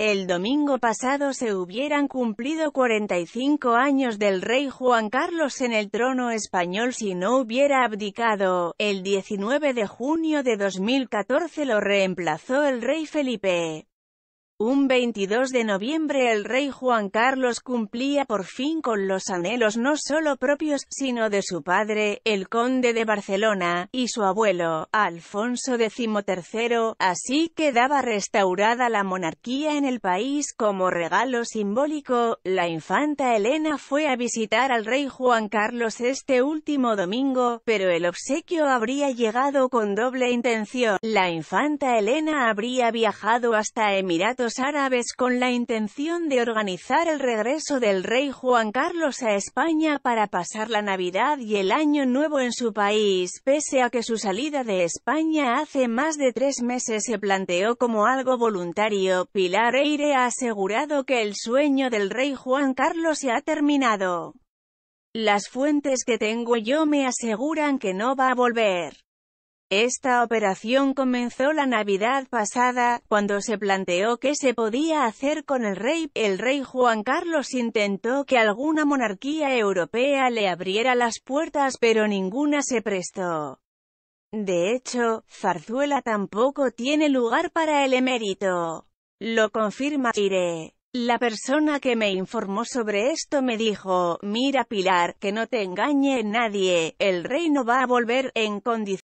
El domingo pasado se hubieran cumplido 45 años del rey Juan Carlos en el trono español si no hubiera abdicado. El 19 de junio de 2014 lo reemplazó el rey Felipe. Un 22 de noviembre el rey Juan Carlos cumplía por fin con los anhelos no solo propios, sino de su padre, el conde de Barcelona, y su abuelo, Alfonso XIII, así quedaba restaurada la monarquía en el país como regalo simbólico, la infanta Elena fue a visitar al rey Juan Carlos este último domingo, pero el obsequio habría llegado con doble intención, la infanta Elena habría viajado hasta Emiratos árabes con la intención de organizar el regreso del rey Juan Carlos a España para pasar la Navidad y el Año Nuevo en su país, pese a que su salida de España hace más de tres meses se planteó como algo voluntario, Pilar Eire ha asegurado que el sueño del rey Juan Carlos se ha terminado. Las fuentes que tengo yo me aseguran que no va a volver. Esta operación comenzó la Navidad pasada, cuando se planteó qué se podía hacer con el rey. El rey Juan Carlos intentó que alguna monarquía europea le abriera las puertas pero ninguna se prestó. De hecho, Zarzuela tampoco tiene lugar para el emérito. Lo confirma Iré. La persona que me informó sobre esto me dijo, mira Pilar, que no te engañe nadie, el rey no va a volver en condiciones.